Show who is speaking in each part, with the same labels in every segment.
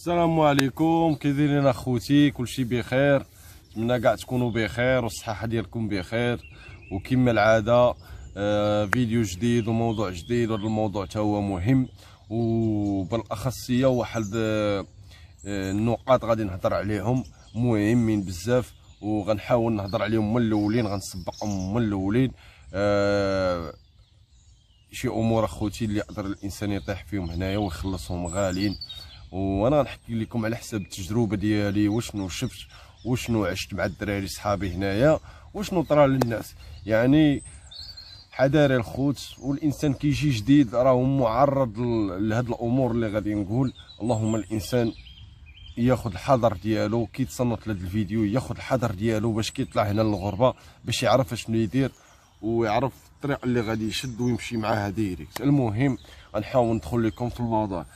Speaker 1: السلام عليكم كي دايرين اخوتي كلشي بخير نتمنى كاع تكونوا بخير والصحه ديالكم بخير وكما العاده آه فيديو جديد وموضوع جديد هذا الموضوع حتى هو مهم وبالاخص هي واحد آه، آه، النقاط غادي نهضر عليهم مهمين بزاف وغنحاول نهضر عليهم من الاولين غنسبقهم من الاولين آه شي امور اخوتي اللي يقدر الانسان يطيح فيهم هنايا ويخلصهم غاليين وانا غنحكي لكم على حسب التجربه ديالي وشنو شفت وشنو عشت مع الدراري صحابي هنايا وشنو طرا للناس يعني حذاري الخوت والانسان كيجي جديد راه معرض لهاد الامور اللي غادي نقول اللهم الانسان ياخذ الحذر ديالو كي تصنت الفيديو ياخذ الحذر ديالو باش كيطلع هنا للغربه باش يعرف اشنو يدير ويعرف الطريق اللي غادي يشد ويمشي معاها ديريكت المهم غنحاول ندخل لكم في الموضوع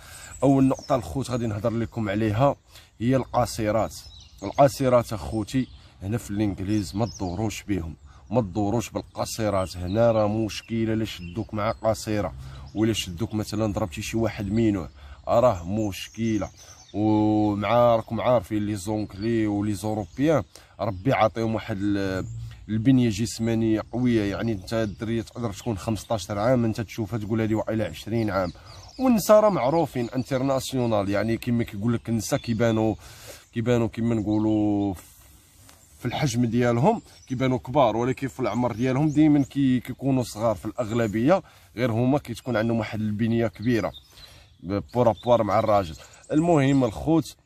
Speaker 1: اول نقطه الخوت غادي نهضر لكم عليها هي القاصيرات القاصيرات اخوتي هنا في الانجليز ما تدوروش بهم ما تدوروش بالقصيرات هنا راه مشكله لا شدوك مع قصيره ولا شدوك مثلا ضربتي شي واحد مينو راه مشكله ومع راكم عارفين لي زونكلي ولي زوروبيان ربي عاطيهم واحد البنيه جسمانيه قويه يعني انت الدريه تقدر تكون 15 عام انت تشوفها تقول هذه واقيلا 20 عام والنساء راه معروفين انترناسيونال يعني كما كيقول لك النساء كيبانوا كيبانوا كما نقولوا في الحجم ديالهم كيبانوا كبار ولكن في العمر ديالهم دائما كيكونوا صغار في الاغلبيه غير هما كتكون عندهم واحد البنيه كبيره بورابوار مع الراجل المهم الخوت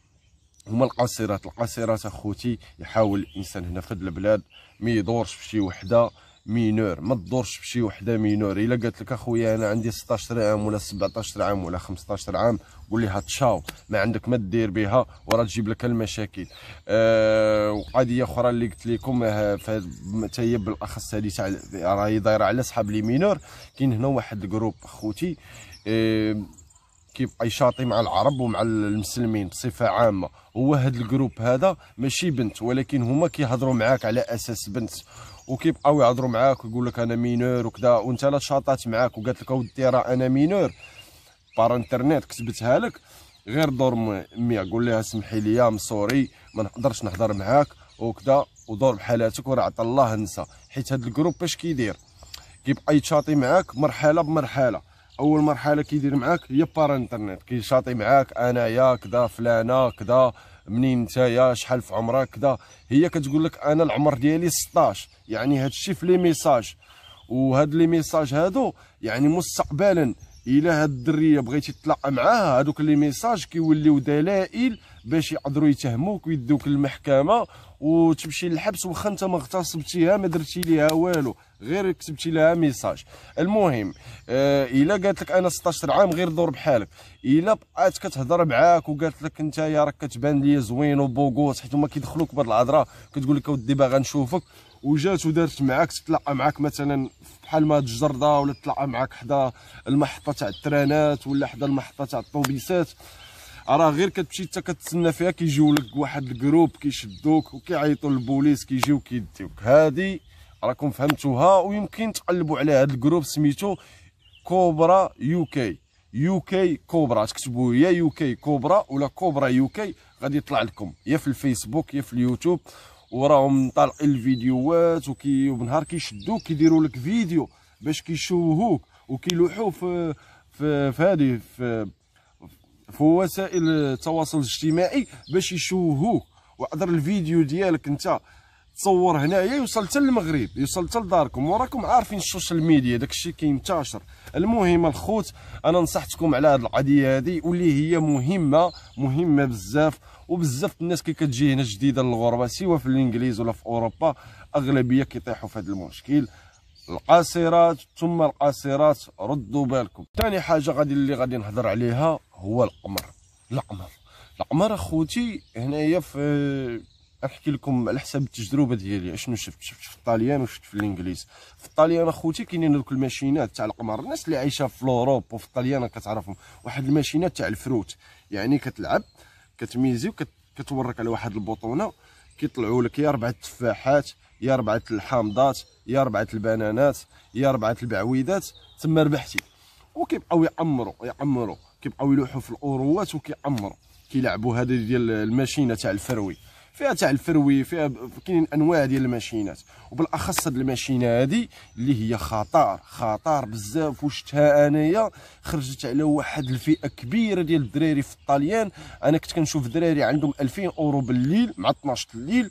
Speaker 1: هما القصيرات القصيرات اخوتي يحاول الانسان هنا في هاد البلاد ما يدورش في شي وحده مينور ما تدورش بشي وحده مينور الا قالت لك اخويا انا عندي 16 عام ولا 17 عام ولا 15 عام قول لها تشاو ما عندك ما دير بها وراه تجيب لك المشاكل آه وقضيه اخرى اللي قلت لكم حتى هي بالاخص هذه تاع راهي دايره على صحاب لي مينور كاين هنا واحد الجروب خوتي آه كيبقى يشاطي مع العرب ومع المسلمين بصفه عامه هو هذا الجروب هذا ماشي بنت ولكن هما كيهضروا معاك على اساس بنت وكيبقاو يهضروا معاك ويقول لك انا مينور وكذا وانت لا شاطات معاك وقالت لك اودي راه انا مينور بار انترنيت كتبتها لك غير دور مي قول لها سمحي لي مسوري ما نقدرش نهضر معاك وكذا ودور بحالاتك وراه عطا الله نسى حيت هاد الجروب اش كيدير كيبقى يتشاطي معاك مرحله بمرحله اول مرحله كيدير معاك هي بار انترنيت كيشاطي معاك انايا كذا فلانه كذا منين نتايا شحال في عمرك كذا هي كتقول لك انا العمر ديالي 16 يعني هذا الشيء في لي ميساج وهاد لي ميساج هادو يعني مستقبلا الى هاد الدريه بغيتي تطلع معاها هادوك لي ميساج كيوليو دلائل باش يقدروا يتهموك ويدوك للمحكمه وتمشي للحبس واخا انت ما اغتصبتيها ما درتي ليها والو غير كتبتي لها ميساج المهم آه الا قالت لك انا 16 عام غير دور بحالك الا بقات كتهضر معاك وقالت لك انت يا راك كتبان لي زوين وبوغوت حيت هما كيدخلوك بهاد الهضره كتقول لك اودي باغا نشوفك وجات ودارت معاك تتلاقى معاك مثلا بحال ما الجردة ولا تتلاقى معاك حدا المحطه تاع الترانات ولا حدا المحطه تاع الطوبيسات راه غير كتمشي حتى كتسنى فيها كيجيو لك واحد الجروب كيشدوك وكيعيطوا للبوليس كيجيو كيديوك هادي راكم فهمتوها ويمكن تقلبوا على هذا الجروب سميتو كوبرا يو كي يو كي كوبرا تكتبوا يا يو كي كوبرا ولا كوبرا يو كي غادي يطلع لكم يا في الفيسبوك يا في اليوتيوب وراهم طالعين الفيديوهات وكي وبنهار كيشدوك كيديروا لك فيديو باش كيشوهوك وكيلوحوا في في, في هذه في في وسائل التواصل الاجتماعي باش يشوهوك وعذر الفيديو ديالك انت تصور هنايا يوصل حتى للمغرب يوصل حتى لداركم وراكم عارفين السوشيال ميديا داكشي كينتشر المهم الخوت انا نصحتكم على هذه القضيه هذه واللي هي مهمه مهمه بزاف وبزاف الناس كي كتجي هنا جديده للغربه سواء في الانجليز ولا في اوروبا اغلبيه كيطيحوا في هذا المشكل القاصرات ثم القاصرات ردوا بالكم ثاني حاجه غادي اللي غادي نهضر عليها هو القمر القمر القمر اخوتي هنايا في نحكي لكم على حساب التجربه ديالي اشنو شفت شفت في الطاليان وشفت في الانجليز في الطاليان اخوتي كاينين دوك الماشينات تاع القمر الناس اللي عايشه في اوروب وفي الطاليان كتعرفهم واحد الماشينات تاع الفروت يعني كتلعب كتميزي وكتورك على واحد البطونه كيطلعوا لك يا اربعه التفاحات يا اربعه الحامضات يا اربعه البنانات يا اربعه البعويدات تما ربحتي وكيبقاو يعمروا يعمروا كيبقاو يلوحوا في الاوروات وكيعمروا كيلعبوا هذه ديال الماشينه تاع الفروي فيها تاع الفروي فيها كاينين انواع ديال الماشينات وبالاخص هذه الماشينه هذه اللي هي خطر خطر بزاف وشتها انايا خرجت على واحد الفئه كبيره ديال الدراري في الطليان انا كنت كنشوف دراري عندهم 2000 اورو بالليل مع 12 الليل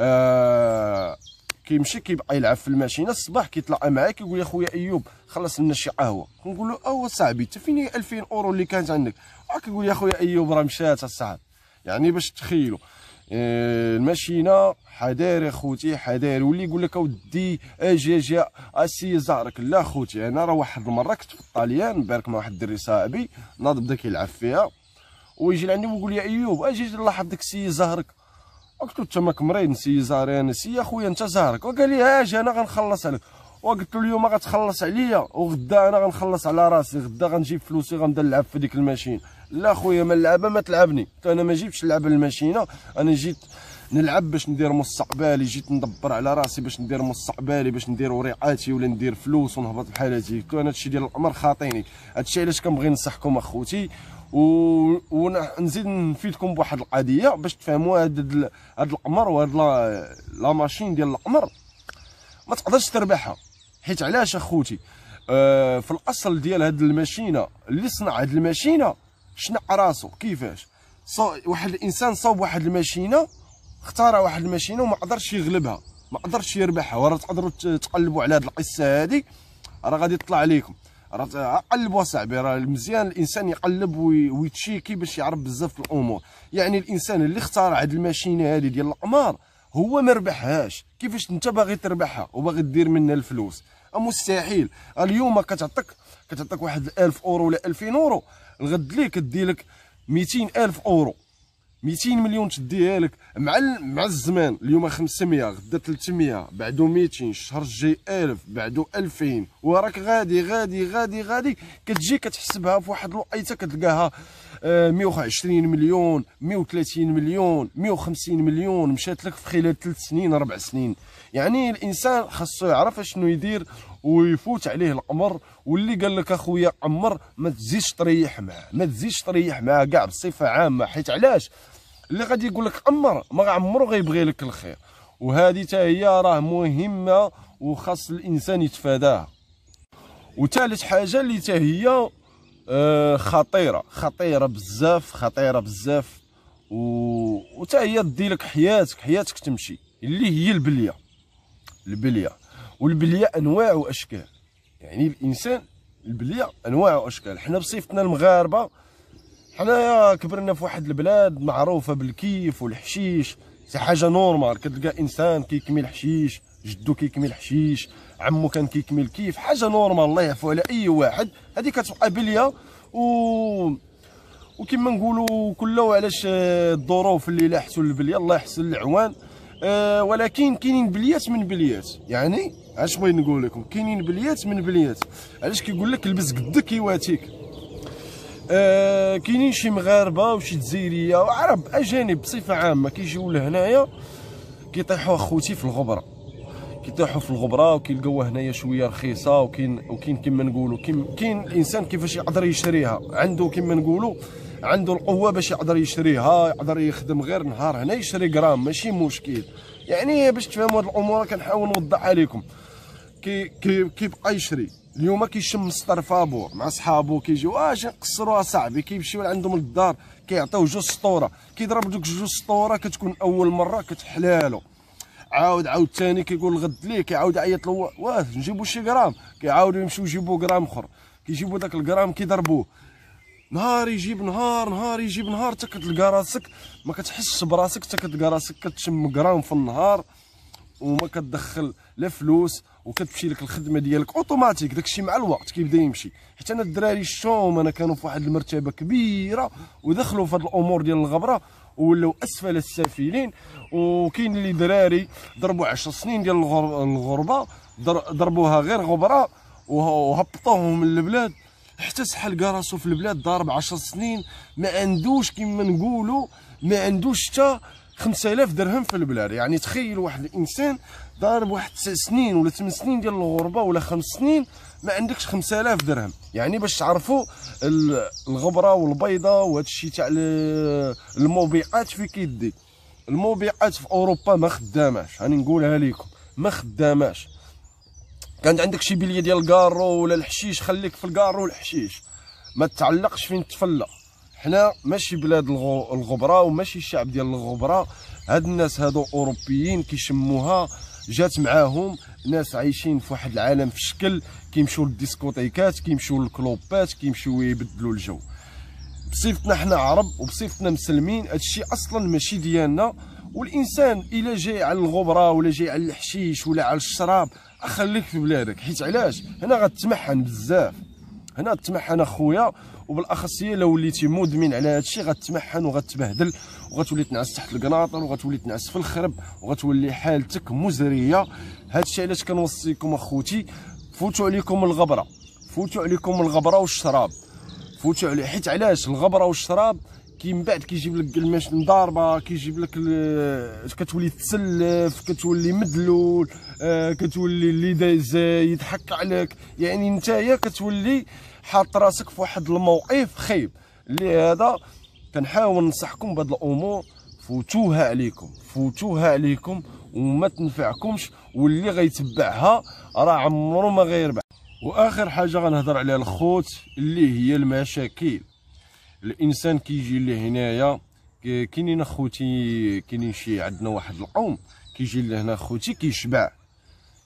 Speaker 1: آه كيمشي كيبقى يلعب في الماشينه الصباح كيطلع معايا كيقول لي خويا ايوب خلص لنا شي قهوه كنقول له اوا صاحبي انت فين هي 2000 اورو اللي كانت عندك راه كيقول لي خويا ايوب راه مشات الصعب يعني باش تخيلوا آه، الماشينه حذاري يا خوتي حذاري واللي يقول لك اودي اجي اجي اسي زهرك لا خوتي انا راه واحد المره كنت في الطاليان بارك مع واحد الدري صاحبي ناض بدا كيلعب فيها ويجي لعندي ويقول لي ايوب اجي لاحظ داك السي زهرك قلت له انت ماك مريض نسي زهري نسي يا خويا انت زهرك وقال لي اجي آه، انا غنخلص عليك وقلت له اليوم غتخلص عليا وغدا انا غنخلص على راسي غدا غنجيب فلوسي غنبدا نلعب في ديك الماشين لا خويا ما اللعبه ما تلعبني انا ما جيبتش نلعب الماشينه انا جيت نلعب باش ندير مستقبلي جيت ندبر على راسي باش ندير مستقبلي باش ندير وريعاتي ولا ندير فلوس ونهبط بحال هادي انا هادشي ديال الامر خاطيني هادشي علاش كنبغي ننصحكم اخوتي ونزيد نفيدكم بواحد القضيه باش تفهموا هذا القمر وهاد لا ماشين ديال القمر ما تقدرش تربحها حيت علاش اخوتي آه في الاصل ديال هاد الماشينه اللي صنع هاد الماشينه شنع راسو كيفاش صو واحد الانسان صوب واحد الماشينه اختار واحد الماشينه وما قدرش يغلبها ما قدرش يربحها وراه تقدروا تقلبوا على هاد القصه هادي راه غادي تطلع عليكم قلب وسع راه مزيان الانسان يقلب ويتشيكي باش يعرف بزاف الامور يعني الانسان اللي اختار هاد الماشينه هادي ديال الاقمار هو ما ربحهاش كيفاش انت باغي تربحها وباغي دير منها الفلوس أه، مستحيل اليوم كتعطيك كتعطيك واحد 1000 اورو ولا 2000 اورو الغد ليك كدي لك 200000 اورو 200 مليون تديها لك مع مع الزمان اليوم 500 غدا 300 بعدو 200 الشهر الجاي 1000 بعدو 2000 وراك غادي غادي غادي غادي كتجي كتحسبها في واحد الوقيته كتلقاها 120 آه، مليون 130 مليون 150 مليون مشات لك في خلال 3 سنين 4 سنين يعني الانسان خاصو يعرف اشنو يدير ويفوت عليه الامر واللي قال لك اخويا عمر ما تزيدش تريح معاه ما تزيدش تريح معاه كاع بصفه عامه حيت علاش اللي غادي يقول لك عمر ما عمره غيبغي لك الخير وهذه حتى هي راه مهمه وخاص الانسان يتفاداها وثالث حاجه اللي حتى هي آه، خطيره خطيره بزاف خطيره بزاف وتا هي دي لك حياتك حياتك تمشي اللي هي البليه البليه والبليه انواع واشكال يعني الانسان البليه انواع واشكال حنا بصفتنا المغاربه حنايا كبرنا في واحد البلاد معروفه بالكيف والحشيش سي حاجه نورمال كتلقى انسان كيكمي الحشيش جدو كيكمي الحشيش عمو كان كيكمي الكيف حاجه نورمال الله يعفو على اي واحد هذه كتبقى بليه و وكما نقولوا كله علاش آه، الظروف اللي لاحسوا البليه الله يحسن العوان أه ولكن كاينين بليات من بليات يعني اش بغيت نقول لكم كاينين بليات من بليات علاش كيقول لك لبس قدك يواتيك آه، كاينين شي مغاربه وشي جزائريه وعرب اجانب بصفه عامه كيجيو لهنايا كيطيحوا اخوتي في الغبره كيطيحوا في الغبره وكيلقاوها هنايا شويه رخيصه وكاين وكاين كما نقولوا كاين الانسان كيفاش يقدر يشريها عنده كما نقولوا عنده القوه باش يقدر يشريها يقدر يخدم غير نهار هنا يشري غرام ماشي مشكل يعني باش تفهموا هاد الامور كنحاول نوضحها لكم كي كي كيبقى يشري اليوم كيشم سطر فابور مع صحابو كيجيو اش آه، نقصروها صاحبي كيمشيو لعندهم للدار كيعطيو جوج سطوره كيضرب دوك جوج سطوره كتكون اول مره كتحلالو عاود عاود ثاني كيقول غد ليه كيعاود يعيط له واه نجيبو شي غرام كيعاودو يمشيو يجيبو غرام اخر كيجيبو داك الغرام كيضربوه نهار يجيب نهار نهار يجيب نهار حتى كتلقى راسك ما كتحسش براسك حتى كتلقى راسك كتشم غرام في النهار وما كتدخل لا فلوس وكتمشي لك الخدمه ديالك اوتوماتيك داكشي مع الوقت كيبدا يمشي حيت انا الدراري الشوم انا كانوا في واحد المرتبه كبيره ودخلوا في هاد الامور ديال الغبره ولاو اسفل السافلين وكاين اللي دراري ضربوا 10 سنين ديال الغربه ضربوها غير غبره وهبطوهم من البلاد حتى سحل كا راسو في البلاد ضارب 10 سنين ما عندوش كما نقولوا ما عندوش حتى 5000 درهم في البلاد يعني تخيل واحد الانسان ضارب واحد تسع سنين ولا ثمان سنين ديال الغربه ولا خمس سنين ما عندكش 5000 درهم يعني باش تعرفوا الغبره والبيضه وهذا الشيء تاع الموبقات في كيدي الموبقات في اوروبا ما خداماش راني نقولها لكم ما خداماش كانت عندك شي بليه ديال الكارو ولا الحشيش خليك في الكارو والحشيش ما تعلقش فين تفلى حنا ماشي بلاد الغبره وماشي الشعب ديال الغبره هاد الناس هادو اوروبيين كيشموها جات معاهم ناس عايشين في واحد العالم في شكل كيمشيو للديسكوتيكات كيمشيو للكلوبات كيمشيو يبدلوا الجو بصفتنا حنا عرب وبصفتنا مسلمين هادشي اصلا ماشي ديالنا والانسان الا جاي على الغبره ولا جاي على الحشيش ولا على الشراب خليك في بلادك حيت علاش هنا غتمحن بزاف هنا تمحن اخويا وبالاخص هي لو وليتي مدمن على هذا الشيء غتمحن وغتبهدل وغتولي تنعس تحت القناطر وغتولي تنعس في الخرب وغتولي حالتك مزريه هذا الشيء علاش كنوصيكم اخوتي فوتوا عليكم الغبره فوتوا عليكم الغبره والشراب فوتوا علي حيت علاش الغبره والشراب كي من بعد كيجيب لك الماش مضاربه كيجيب لك كتولي تسلف كتولي مدلول آه، كتولي اللي دايز يضحك عليك يعني نتايا كتولي حاط راسك في واحد الموقف خايب لهذا كنحاول ننصحكم بهاد الامور فوتوها عليكم فوتوها عليكم وما تنفعكمش واللي غيتبعها راه عمره ما غيربح واخر حاجه غنهضر عليها الخوت اللي هي المشاكل الانسان كيجي كي لهنايا كاينين اخوتي كاينين شي عندنا واحد القوم كيجي لهنا اخوتي كيشبع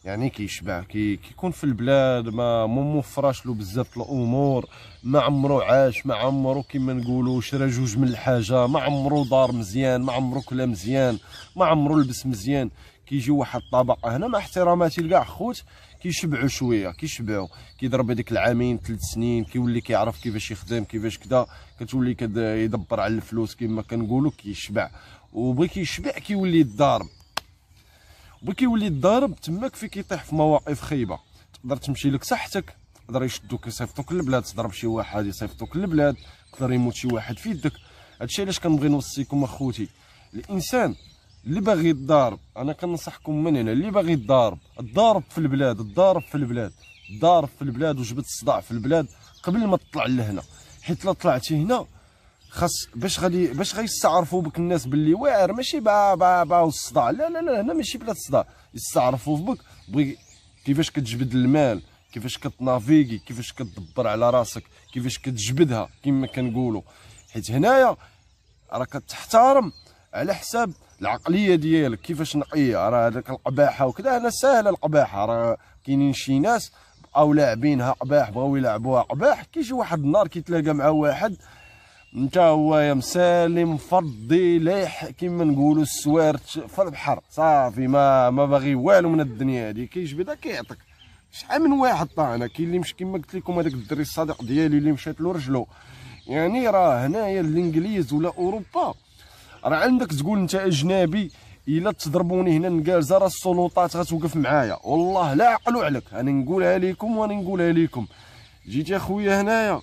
Speaker 1: يعني كيشبع كي كيكون في البلاد ما موفراش له بزاف الامور ما عمرو عاش ما عمرو كيما نقولوا شرا جوج من الحاجه ما عمرو دار مزيان ما عمرو كلا مزيان ما عمرو لبس مزيان كيجي واحد الطبقه هنا مع احتراماتي لكاع خوت كيشبعوا شويه كيشبعوا كيضرب هذيك العامين ثلاث سنين كيولي كيعرف كيفاش يخدم كيفاش كذا كتولي كيدبر على الفلوس كما كنقولوا كيشبع وبغي كيشبع كيولي الضارب بغي كيولي الضارب تماك في كيطيح في مواقف خايبه تقدر تمشي لك صحتك يقدر يشدوك يصيفطوك للبلاد تضرب شي واحد يصيفطوك للبلاد يقدر يموت شي واحد في يدك هادشي علاش كنبغي نوصيكم اخوتي الانسان اللي باغي يتضارب انا كنصحكم من هنا اللي باغي يتضارب الضارب في البلاد الضارب في البلاد الضارب في البلاد وجبت الصداع في البلاد قبل ما تطلع لهنا حيت لا طلعتي هنا خاص باش غادي باش غيستعرفوا بك الناس باللي واعر ماشي با با با والصداع لا لا لا هنا ماشي بلا صداع يستعرفوا بك بغي كيفاش كتجبد المال كيفاش كتنافيكي كيفاش كتدبر على راسك كيفاش كتجبدها كما كنقولوا حيت هنايا راك تحترم على حساب العقليه ديالك كيفاش نقيه راه هذاك القباحه وكذا هنا ساهله القباحه راه كاينين شي ناس او لاعبينها قباح بغاو يلعبوها قباح كيجي واحد النهار كيتلاقى مع واحد نتا هو يا مسالم فضي ليح كيما نقولوا السوارت في البحر صافي ما ما باغي والو من الدنيا هادي كيجبدها كيعطيك شحال من واحد طاحنا كاين اللي مش كيما قلت لكم هذاك الدري الصديق ديالي اللي مشات له رجله يعني راه هنايا الانجليز ولا اوروبا راه عندك تقول انت اجنبي الا تضربوني هنا نكالزه راه السلطات غتوقف معايا والله لا عقلوا عليك انا نقولها لكم وانا نقولها لكم جيت اخويا هنايا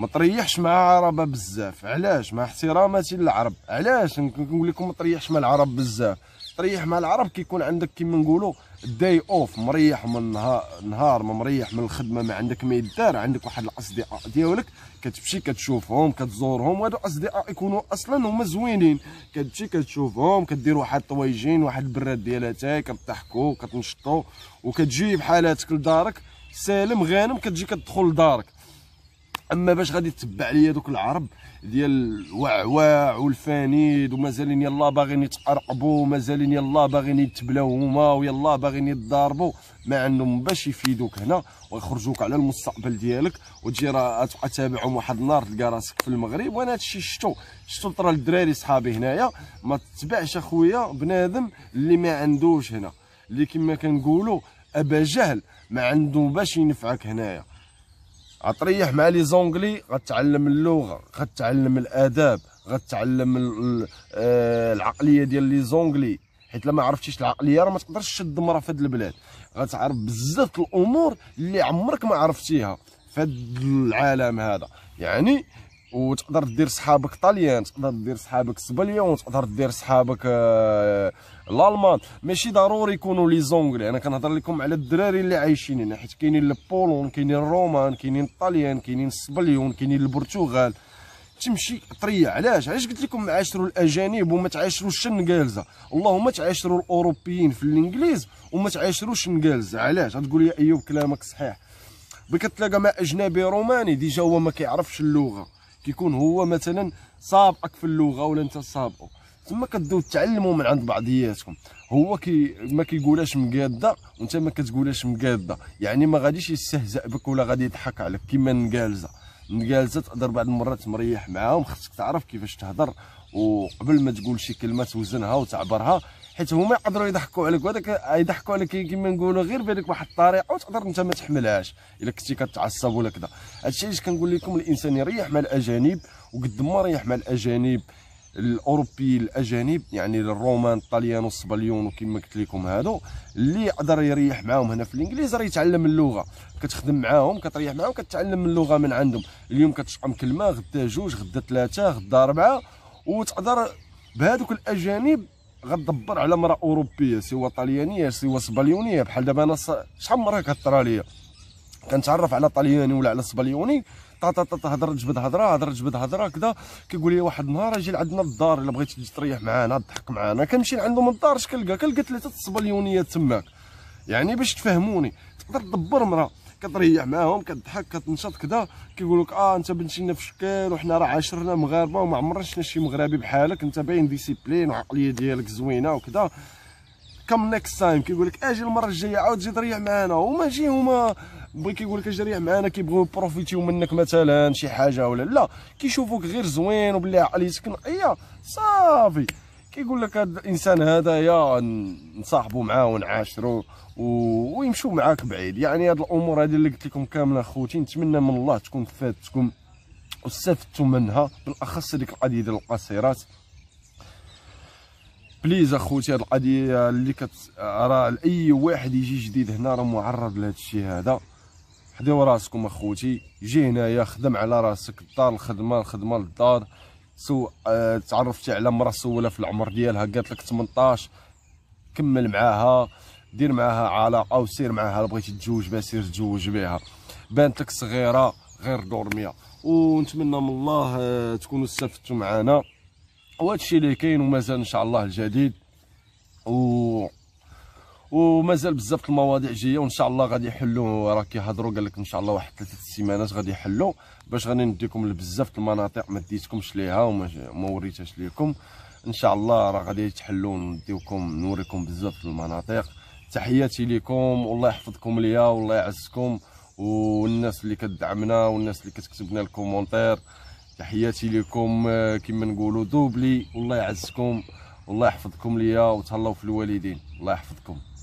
Speaker 1: ما تريحش مع عربه بزاف علاش مع احتراماتي للعرب علاش نقول لكم ما تريحش مع العرب بزاف تريح مع العرب كيكون عندك كيما نقولوا داي اوف مريح من نهار, نهار ما مريح من الخدمه ما عندك ما يدار عندك واحد الاصدقاء ديالك كتمشي كتشوفهم كتزورهم وهادو اصدقاء يكونوا اصلا هما زوينين كتمشي كتشوفهم كدير واحد الطويجين واحد البراد ديال اتاي كتضحكوا كتنشطوا وكتجي بحالاتك لدارك سالم غانم كتجي كتدخل لدارك اما باش غادي تتبع ليا دوك العرب ديال الوعواع والفانيد ومازالين يلا باغيين يتقرقبوا ومازالين يلا باغيين يتبلاو هما ويلا باغيين يتضاربوا ما عندهم باش يفيدوك هنا ويخرجوك على المستقبل ديالك وتجي راه تبقى تابعهم واحد النهار تلقى راسك في المغرب وانا هادشي شفتو شفتو طرا الدراري صحابي هنايا ما تتبعش اخويا بنادم اللي ما عندوش هنا اللي كما كنقولوا ابا جهل ما عنده باش ينفعك هنايا غتريح مع لي زونغلي غتعلم اللغه غتعلم الاداب غتعلم آه، العقليه ديال لي زونغلي حيت لما عرفتيش العقليه راه ما تقدرش تشد مرا في هاد البلاد غتعرف بزاف الامور اللي عمرك ما عرفتيها في هاد العالم هذا يعني وتقدر دير صحابك طاليان تقدر دير صحابك سبليون تقدر دير صحابك آه، الالمان ماشي ضروري يكونوا لي زونغلي انا كنهضر لكم على الدراري اللي عايشين هنا حيت كاينين البولون كاينين الرومان كاينين الطاليان كاينين السبليون كاينين البرتغال تمشي طريه علاش علاش قلت لكم عاشروا الاجانب وما تعاشروش الشنغالزه اللهم تعاشروا الاوروبيين في الانجليز وما تعاشروش الشنغالزه علاش غتقول لي ايوب كلامك صحيح بكتلاقى مع اجنبي روماني ديجا هو ما كيعرفش اللغه كيكون هو مثلا سابقك في اللغه ولا انت سابقه تما كدوز تعلموا من عند بعضياتكم هو كي ما كيقولهاش مقاده وانت ما كتقولهاش مقاده يعني ما غاديش يستهزأ بك ولا غادي يضحك عليك كيما نقالزه نقالزه تقدر بعض المرات مريح معاهم خصك تعرف كيفاش تهضر وقبل ما تقول شي كلمه توزنها وتعبرها حيت هما يقدروا يضحكوا عليك وهذاك يضحكوا عليك كما نقولوا غير بهذيك واحد الطريقه وتقدر انت ما تحملهاش الا كنتي كتعصب ولا كذا هادشي علاش كنقول لكم الانسان يريح مع الاجانب وقد ما ريح مع الاجانب الاوروبي الاجانب يعني الرومان الطليان والصبليون وكما قلت لكم هادو اللي يقدر يريح معاهم هنا في الانجليز راه يتعلم اللغه كتخدم معاهم كتريح معاهم كتعلم اللغه من عندهم اليوم كتشقم كلمه غدا جوج غدا ثلاثه غدا اربعه وتقدر بهذوك الاجانب غدبر على مراه اوروبيه سوا طليانيه سوا سبليونيه بحال دابا انا شحال مره كثر عليا كنتعرف على طلياني ولا على سبليوني طا طا طا هضر جبد هضره هضر جبد هضره كذا كيقول لي واحد النهار اجي لعندنا الدار الا بغيتي تجي تريح معانا تضحك معانا كنمشي لعندو من الدار اش كنلقى كنلقى ثلاثه سبليونيات تماك يعني باش تفهموني تقدر تدبر مراه كتريح معاهم كتضحك كتنشط كدا كيقول لك اه انت بنتينا في شكل وحنا راه عاشرنا مغاربه وما عمرنا شفنا شي مغربي بحالك انت باين ديسيبلين وعقليه ديالك زوينه وكدا كم نيكست تايم كيقولك لك اجي المره الجايه عاود جي تريح معانا وماشي هما بغي كيقول لك اجي ريح معانا كيبغيو يبروفيتيو منك مثلا شي حاجه ولا لا كيشوفوك غير زوين وبلي عقليتك نقيه صافي كيقول لك هذا الانسان هذا يا نصاحبو معاه ونعاشرو ويمشوا معاك بعيد يعني هاد الامور هذه اللي قلت لكم كامله اخوتي نتمنى من الله تكون فاتتكم واستفدتوا منها بالاخص هذيك القضيه ديال القصيرات بليز اخوتي هاد القضيه اللي كت راه لاي واحد يجي جديد هنا راه معرض لهذا الشيء هذا حداو راسكم اخوتي جي هنايا خدم على راسك الدار الخدمه الخدمه للدار سو آه، تعرفتي على مرا سولة في العمر ديالها قالت لك 18 كمل معاها دير معاها علاقه وسير معاها بغيتي تتزوج بها سير تزوج بها بانت لك صغيره غير دورميه ونتمنى من الله آه، تكونوا استفدتوا معنا وهذا الشيء اللي كاين ومازال ان شاء الله الجديد و ومازال بزاف المواضيع جايه وان شاء الله غادي يحلوا راه كيهضروا قال لك ان شاء الله واحد ثلاثه سيمانات غادي يحلوا باش غادي نديكم لبزاف المناطق ما ديتكمش ليها وما ما وريتهاش ليكم ان شاء الله راه غادي يتحلوا نديوكم نوريكم بزاف المناطق تحياتي لكم والله يحفظكم ليا والله يعزكم والناس اللي كتدعمنا والناس اللي كتكتب لنا الكومونتير تحياتي لكم آه، كما نقولوا دوبلي والله يعزكم والله يحفظكم ليا وتهلاو في الوالدين الله يحفظكم